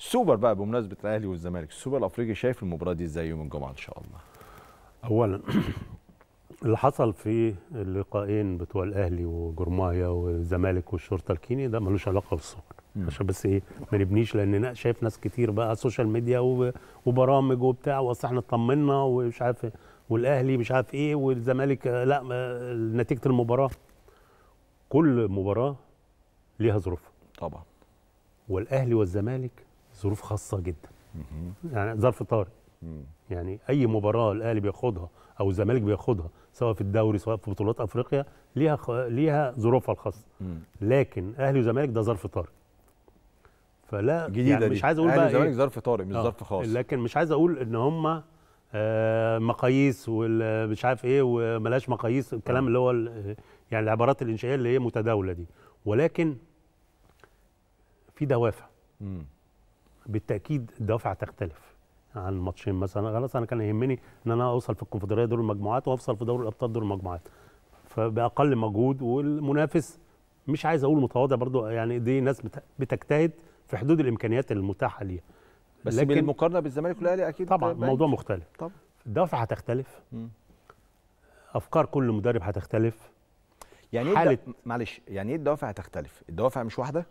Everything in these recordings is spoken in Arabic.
السوبر بقى بمناسبه الاهلي والزمالك السوبر الافريقي شايف المباراه دي ازاي يوم الجمعه ان شاء الله اولا اللي حصل في اللقاءين بتوع الاهلي وجرمايا والزمالك والشرطه الكيني ده ملوش علاقه بالسوبر عشان بس ايه ما نبنيش لان انا شايف ناس كتير بقى سوشيال ميديا وبرامج وبتاع واصل احنا اطمنا ومش عارف إيه، والاهلي مش عارف ايه والزمالك لا نتيجه المباراه كل مباراه ليها ظروفها طبعا والاهلي والزمالك ظروف خاصه جدا يعني ظرف طارئ يعني اي مباراه الاهلي بياخدها او الزمالك بياخدها سواء في الدوري سواء في بطولات افريقيا ليها خ... ليها ظروفها الخاصه لكن اهلي وزمالك ده ظرف طارئ فلا جديدة يعني مش عايز اقول بقى الزمالك إيه. ظرف طارئ مش آه. ظرف خاص لكن مش عايز اقول ان هم آه مقاييس ومش عارف ايه وملاش مقاييس الكلام آه. اللي هو يعني العبارات الانشائيه اللي هي متداوله دي ولكن في دوافع بالتاكيد الدوافع تختلف عن الماتشين مثلا خلاص انا كان يهمني ان انا اوصل في الكونفدراليه دور المجموعات وافصل في دوري الابطال دور المجموعات فباقل مجهود والمنافس مش عايز اقول متواضع برضو يعني دي ناس بتجتهد في حدود الامكانيات المتاحه ليها بس لكن بالمقارنه بالزمالك والاهلي اكيد طبعا الموضوع مختلف طبعا الدوافع هتختلف م. افكار كل مدرب هتختلف يعني إيه حالة... معلش يعني ايه الدوافع هتختلف الدوافع مش واحده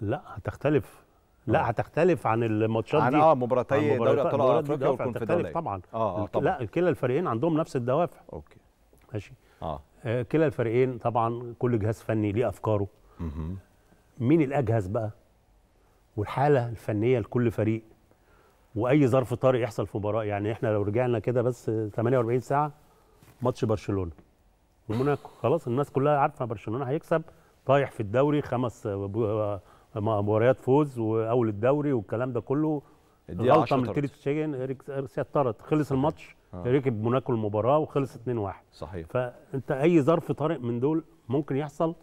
لا هتختلف لا آه. هتختلف عن الماتشات دي اه مباراتي دوري ابطال آه، افريقيا والكونفدراليه طبعا آه،, اه طبعا لا كلا الفريقين عندهم نفس الدوافع اوكي ماشي اه كلا الفريقين طبعا كل جهاز فني ليه افكاره مم. مين الاجهز بقى والحاله الفنيه لكل فريق واي ظرف طارئ يحصل في مباراه يعني احنا لو رجعنا كده بس 48 ساعه ماتش برشلونه وموناكو خلاص الناس كلها عارفه برشلونه هيكسب طايح في الدوري خمس مباريات فوز واول الدوري والكلام ده كله غلطه من تيري تشيجن سيطرت خلص الماتش آه. ركب موناكو المباراه وخلص 2-1 صحيح فانت اي ظرف طارئ من دول ممكن يحصل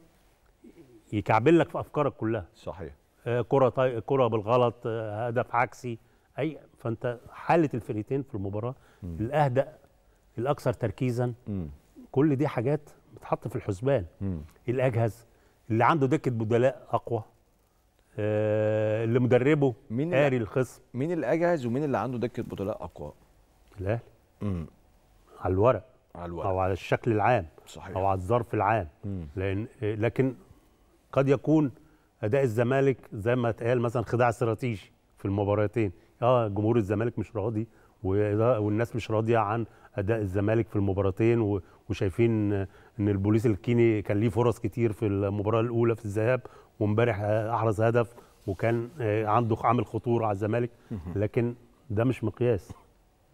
يكعبل لك في افكارك كلها صحيح آه كره طي... كره بالغلط آه هدف عكسي اي فانت حاله الفرقتين في المباراه م. الاهدأ الاكثر تركيزا م. كل دي حاجات بتحط في الحسبان م. الاجهز اللي عنده دكه بدلاء اقوى آه، اللي مدربه مين قاري الخصم مين اللي اجهز ومين اللي عنده دكه بطولات اقوى؟ الاهلي على الورق على الورق او على الشكل العام صحيح او على الظرف العام مم. لان لكن قد يكون اداء الزمالك زي ما اتقال مثلا خداع استراتيجي في المباراتين اه جمهور الزمالك مش راضي والناس مش راضيه عن اداء الزمالك في المباراتين وشايفين ان البوليس الكيني كان ليه فرص كتير في المباراه الاولى في الذهاب وامبارح احرز هدف وكان آه، عنده عامل خطوره على الزمالك لكن ده مش مقياس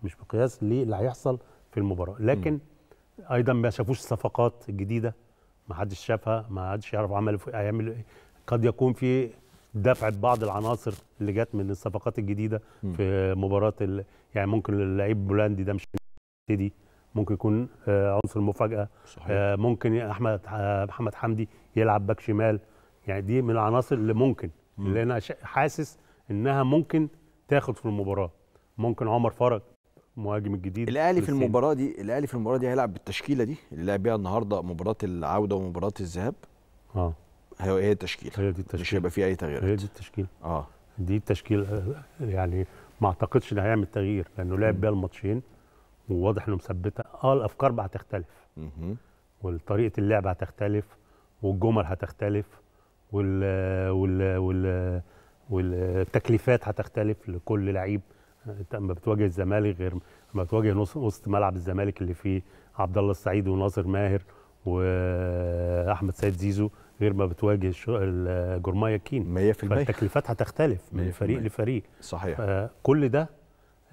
مش مقياس للي هيحصل في المباراه لكن ايضا ما شافوش الصفقات الجديده ما حدش شافها ما حدش يعرف عمل هيعمل إيه. قد يكون في دفع بعض العناصر اللي جت من الصفقات الجديده في مباراه يعني ممكن اللعيب بولندي ده مش يبتدي ممكن يكون آه، عنصر مفاجاه صحيح. آه، ممكن احمد محمد حمدي يلعب باك شمال يعني دي من العناصر اللي ممكن اللي انا حاسس انها ممكن تاخد في المباراه ممكن عمر فرج المهاجم الجديد الاهلي في المباراه دي الاهلي في المباراه دي هيلعب بالتشكيله دي اللي لعب بيها النهارده مباراه العوده ومباراه الذهاب اه هي التشكيله هي دي التشكيله مش هيبقى في اي تغييرات هي دي التشكيله اه دي التشكيله يعني ما اعتقدش ان هيعمل تغيير لانه لعب بيها الماتشين وواضح انه مثبته اه الافكار بقى هتختلف وطريقه اللعب هتختلف والجمل هتختلف وال وال وال والتكليفات هتختلف لكل لعيب انت بتواجه الزمالك غير اما بتواجه وسط ملعب الزمالك اللي فيه عبد الله السعيد وناصر ماهر واحمد سيد زيزو غير ما بتواجه جورمايا كين 100% فالتكليفات هتختلف من فريق لفريق صحيح كل ده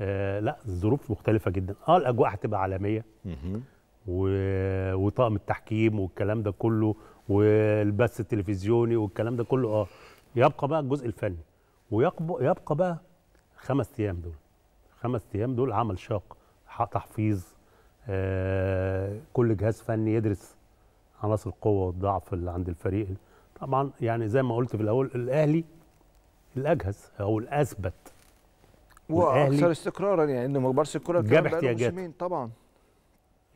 آه لا الظروف مختلفه جدا اه الاجواء هتبقى عالميه و وطاقم التحكيم والكلام ده كله والبث التلفزيوني والكلام ده كله اه يبقى بقى الجزء الفني ويبقى بقى خمس ايام دول خمس ايام دول عمل شاق تحفيظ آه كل جهاز فني يدرس عناصر القوه والضعف اللي عند الفريق طبعا يعني زي ما قلت في الاول الاهلي الاجهز او الاثبت واكثر استقرارا يعني انه ما الكره الكره جاب احتياجات طبعا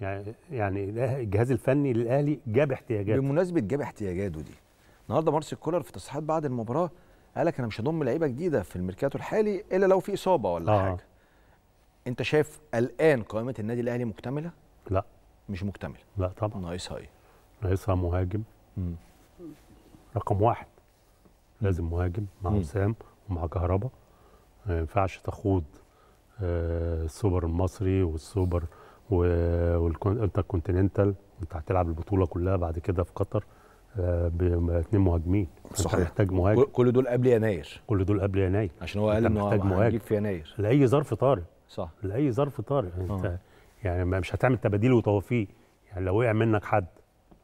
يعني يعني الجهاز الفني للاهلي جاب احتياجاته بمناسبه جاب احتياجاته دي النهارده مارسيل كولر في تصريحات بعد المباراه قال لك انا مش هضم لعيبه جديده في الميركاتو الحالي الا لو في اصابه ولا آه. حاجه انت شايف الان قائمه النادي الاهلي مكتمله لا مش مكتمله لا طبعا ناقصها ايه ناقصها مهاجم مم. رقم واحد لازم مهاجم مع وسام ومع كهربا ما ينفعش تخوض آه، السوبر المصري والسوبر والانتر كونتيننتال وانت هتلعب البطوله كلها بعد كده في قطر آه، باثنين مهاجمين صحيح محتاج مهاجم كل دول قبل يناير كل دول قبل يناير عشان هو قال انه محتاج مهاجم في يناير لاي ظرف طارئ صح لاي ظرف طارئ آه. انت يعني مش هتعمل تباديل وتوفيق يعني لو وقع منك حد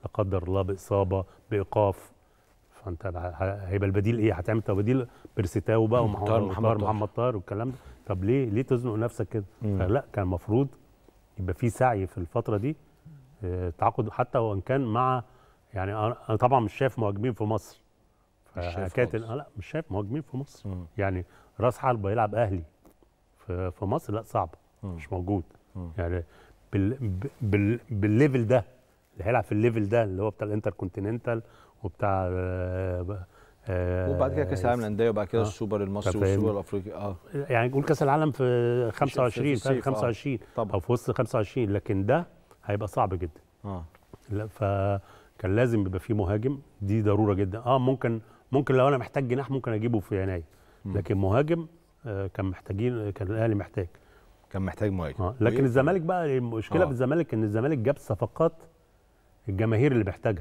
لا قدر الله باصابه بايقاف فانت هيبقى البديل ايه؟ هتعمل تباديل بيرسيتاو بقى ومحمد طاهر محمد طاهر والكلام ده طب ليه ليه تزنق نفسك كده؟ فلا كان المفروض يبقى في سعي في الفتره دي آه، تعاقد حتى وان كان مع يعني انا طبعا مش شايف مهاجمين في مصر مش شايف لا مش شايف مهاجمين في مصر مم. يعني راس حربه يلعب اهلي في, في مصر لا صعب مم. مش موجود مم. يعني بال بال بالليفل ده اللي هيلعب في الليفل ده اللي هو بتاع الانتر كونتيننتال وبتاع آه، آه، وبعد كده كاس العالم للانديه وبعد كده آه السوبر المصري والسوبر الافريقي اه يعني نقول كاس العالم في 25 في 25 آه. او في وسط 25 لكن ده هيبقى صعب جدا اه لا فكان لازم يبقى في مهاجم دي ضروره جدا اه ممكن ممكن لو انا محتاج جناح ممكن اجيبه في يناير لكن مهاجم آه كان محتاجين كان الاهلي محتاج كان محتاج مهاجم آه. لكن الزمالك بقى المشكله آه. الزمالك ان الزمالك جاب صفقات الجماهير اللي محتاجها